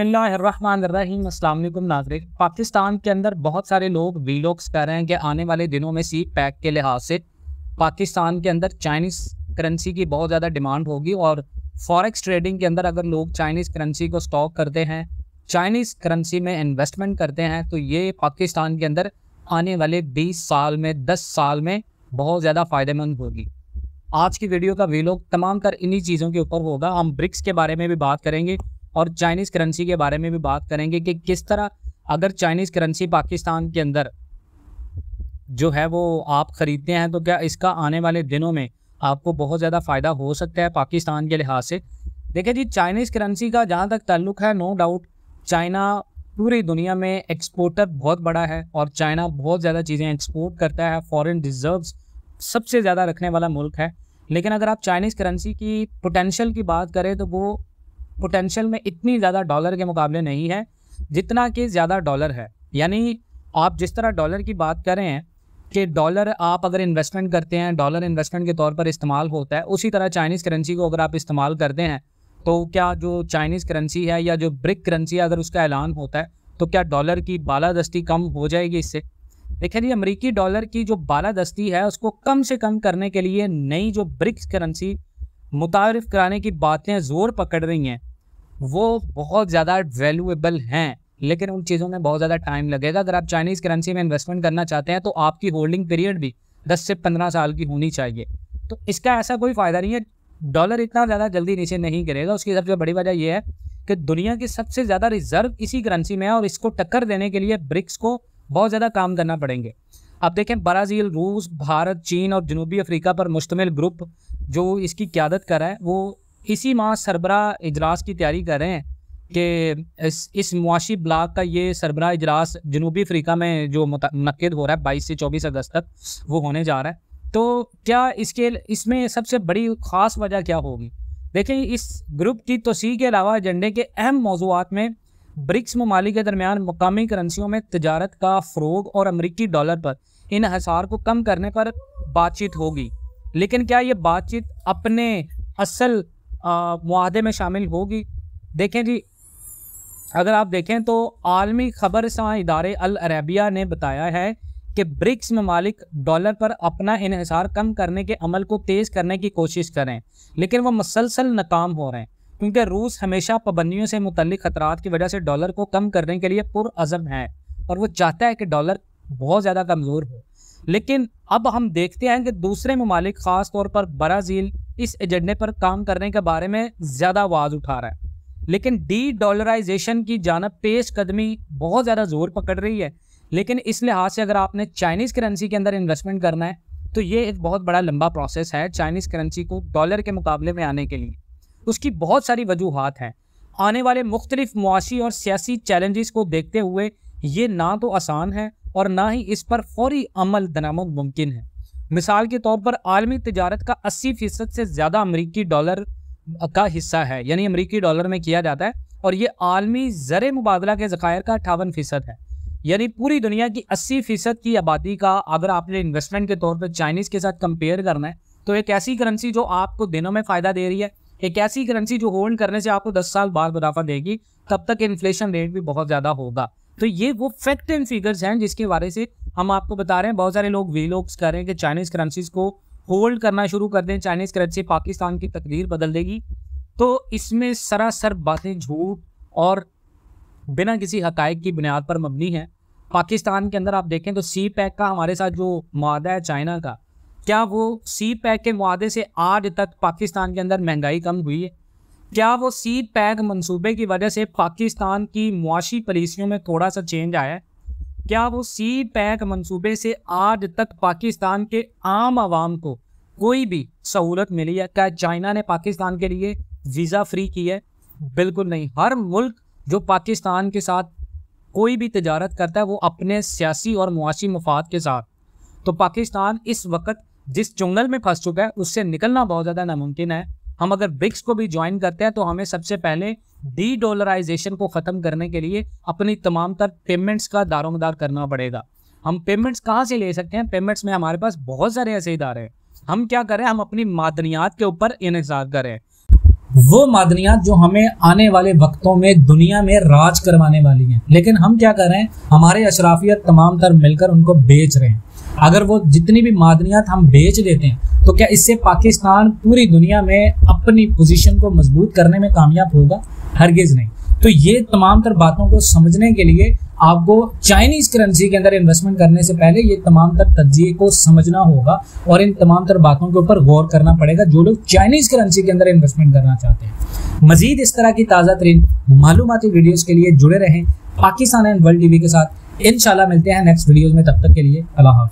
अस्सलाम वालेकुम पाकिस्तान के अंदर बहुत सारे लोग वीलोक्स कर रहे हैं कि आने वाले दिनों में सी पैक के लिहाज से पाकिस्तान के अंदर चाइनीज़ करेंसी की बहुत ज़्यादा डिमांड होगी और फॉरेक्स ट्रेडिंग के अंदर अगर लोग चाइनीज़ करेंसी को स्टॉक करते हैं चाइनीज़ करेंसी में इन्वेस्टमेंट करते हैं तो ये पाकिस्तान के अंदर आने वाले बीस साल में दस साल में बहुत ज़्यादा फ़ायदेमंद होगी आज की वीडियो का वीलॉग तमाम तर इन्हीं चीज़ों के ऊपर होगा हम ब्रिक्स के बारे में भी बात करेंगे और चाइनीज़ करेंसी के बारे में भी बात करेंगे कि किस तरह अगर चाइनीज़ करेंसी पाकिस्तान के अंदर जो है वो आप ख़रीदते हैं तो क्या इसका आने वाले दिनों में आपको बहुत ज़्यादा फ़ायदा हो सकता है पाकिस्तान के लिहाज से देखिए जी चाइनीज़ करेंसी का जहाँ तक ताल्लुक है नो डाउट चाइना पूरी दुनिया में एक्सपोर्टर बहुत बड़ा है और चाइना बहुत ज़्यादा चीज़ें एक्सपोर्ट करता है फॉरेन रिजर्व्स सबसे ज़्यादा रखने वाला मुल्क है लेकिन अगर आप चाइनीज़ करेंसी की पोटेंशियल की बात करें तो वो पोटेंशियल में इतनी ज़्यादा डॉलर के मुकाबले नहीं है जितना कि ज़्यादा डॉलर है यानी आप जिस तरह डॉलर की बात कर रहे हैं कि डॉलर आप अगर इन्वेस्टमेंट करते हैं डॉलर इन्वेस्टमेंट के तौर पर इस्तेमाल होता है उसी तरह चाइनीज़ करेंसी को अगर आप इस्तेमाल करते हैं तो क्या जो चाइनीज़ करेंसी है या जो ब्रिक करेंसी है अगर उसका ऐलान होता है तो क्या डॉलर की बालादस्ती कम हो जाएगी इससे देखिए जी अमरीकी डॉलर की जो बालादस्ती है उसको कम से कम करने के लिए नई जो ब्रिक्स करेंसी मुतारफ़ कराने की बातें ज़ोर पकड़ रही हैं वो बहुत ज़्यादा वैल्यूएबल हैं लेकिन उन चीज़ों में बहुत ज़्यादा टाइम लगेगा अगर आप चाइनीज़ करेंसी में इन्वेस्टमेंट करना चाहते हैं तो आपकी होल्डिंग पीरियड भी दस से पंद्रह साल की होनी चाहिए तो इसका ऐसा कोई फ़ायदा नहीं है डॉलर इतना ज़्यादा जल्दी नीचे नहीं गिरेगा उसकी सबसे बड़ी वजह यह है कि दुनिया की सबसे ज़्यादा रिजर्व इसी करेंसी में है और इसको टक्कर देने के लिए ब्रिक्स को बहुत ज़्यादा काम करना पड़ेंगे अब देखें ब्राज़ील रूस भारत चीन और जनूबी अफ्रीका पर मुश्तमिल ग्रुप जो इसकी क्यादत कर रहा है वो इसी माह सरबरा इजलास की तैयारी कर रहे हैं कि इस इस मुआशी ब्लाक का ये सरबरा इजलास जनूबी अफ्रीका में जो मनद हो रहा है बाईस से चौबीस अगस्त तक वो होने जा रहा है तो क्या इसके इसमें सबसे बड़ी ख़ास वजह क्या होगी देखिए इस ग्रुप की तोसी के अलावा एजेंडे के अहम मौजूद में ब्रिक्स ममालिक के दरमियान मकामी करेंसियों में तजारत का फ़रोग और अमरीकी डॉलर पर इन हसार को कम करने पर बातचीत होगी लेकिन क्या ये बातचीत अपने असल माहदे में शामिल होगी देखें जी अगर आप देखें तो आलमी खबर इदारे अल अरेबिया ने बताया है कि ब्रिक्स ममालिक डॉलर पर अपना इहसार कम करने के अमल को तेज़ करने की कोशिश करें लेकिन वह मसलसल नाकाम हो रहे हैं क्योंकि रूस हमेशा पाबंदियों से मुतल खतरा की वजह से डॉलर को कम करने के लिए पुरज़म है और वो चाहता है कि डॉलर बहुत ज़्यादा कमज़ोर हो लेकिन अब हम देखते हैं कि दूसरे ममालिक ख़ास तौर पर ब्राज़ील इस एजेंडे पर काम करने के बारे में ज़्यादा आवाज़ उठा रहा है लेकिन डी डॉलराइजेशन की जानब पेश कदमी बहुत ज़्यादा ज़ोर पकड़ रही है लेकिन इस लिहाज से अगर आपने चाइनीज़ करेंसी के अंदर इन्वेस्टमेंट करना है तो ये एक बहुत बड़ा लंबा प्रोसेस है चाइनीज़ करेंसी को डॉलर के मुकाबले में आने के लिए उसकी बहुत सारी वजूहत हैं आने वाले मुख्तलिफ मुआशी और सियासी चैलेंजेस को देखते हुए ये ना तो आसान है और ना ही इस पर फौरी अमल दराम मुमकिन है मिसाल के तौर पर आलमी तजारत का अस्सी फ़ीसद से ज़्यादा अमरीकी डॉलर का हिस्सा है यानी अमरीकी डॉलर में किया जाता है और ये आलमी ज़र मुबादला के ज़खायर का अठावन फ़ीसद है यानी पूरी दुनिया की अस्सी फ़ीसद की आबादी का अगर आपने इन्वेस्टमेंट के तौर पर चाइनीज़ के साथ कंपेयर करना है तो एक ऐसी करेंसी जो आपको दिनों में फ़ायदा दे रही है एक ऐसी करेंसी जो होल्ड करने से आपको दस साल बाद मुनाफा देगी तब तक इन्फ्लेशन रेट भी बहुत ज़्यादा होगा तो ये वो फैक्ट एंड फिगर्स हैं जिसके बारे से हम आपको बता रहे हैं बहुत सारे लोग वीलोक्स कर रहे हैं कि चाइनीज़ करेंसीज को होल्ड करना शुरू कर दें चाइनीज़ करेंसी पाकिस्तान की तकदीर बदल देगी तो इसमें सरासर बातें झूठ और बिना किसी हक़ की बुनियाद पर मबनी है पाकिस्तान के अंदर आप देखें तो सी पैक का हमारे साथ जो मादा है चाइना का क्या वो सी पैक के माहे से आज तक पाकिस्तान के अंदर महंगाई कम हुई है क्या वो सी पैक मनसूबे की वजह से पाकिस्तान की मुआशी पॉलिसियों में थोड़ा सा चेंज आया है क्या वो सी पैक मनसूबे से आज तक पाकिस्तान के आम आवाम को कोई भी सहूलत मिली है क्या चाइना ने पाकिस्तान के लिए वीज़ा फ्री की है बिल्कुल नहीं हर मुल्क जो पाकिस्तान के साथ कोई भी तजारत करता है वो अपने सियासी और मुआशी मफाद के साथ तो पाकिस्तान इस वक्त जिस चुंगल में फंस चुका है उससे निकलना बहुत ज़्यादा नामुमकिन है हम अगर ब्रिक्स को भी ज्वाइन करते हैं तो हमें सबसे पहले डी डॉलराइजेशन को ख़त्म करने के लिए अपनी तमाम तर पेमेंट्स का दारोमदार करना पड़ेगा हम पेमेंट्स कहाँ से ले सकते हैं पेमेंट्स में हमारे पास बहुत सारे ऐसे इदारे हैं हम क्या करें हम अपनी मादनियात के ऊपर इनसार करें वो मादनियात जो हमें आने वाले वक्तों में दुनिया में राज करवाने वाली हैं लेकिन हम क्या कर रहे हैं हमारे अशराफियत तमाम तर मिलकर उनको बेच रहे हैं अगर वो जितनी भी मादनियात हम बेच देते हैं तो क्या इससे पाकिस्तान पूरी दुनिया में अपनी पोजीशन को मजबूत करने में कामयाब होगा हरगिज नहीं तो ये तमाम तर बातों को समझने के लिए आपको चाइनीज करेंसी के अंदर इन्वेस्टमेंट करने से पहले ये तमाम तर तजिए को समझना होगा और इन तमाम तर बातों के ऊपर गौर करना पड़ेगा जो लोग चाइनीज करेंसी के अंदर इन्वेस्टमेंट करना चाहते हैं मजीद इस तरह की ताज़ा तरीन मालूमती वीडियोज के लिए जुड़े रहें पाकिस्तान एंड वर्ल्ड टीवी के साथ इनशाला मिलते हैं नेक्स्ट वीडियोज में तब तक के लिए अल्लाह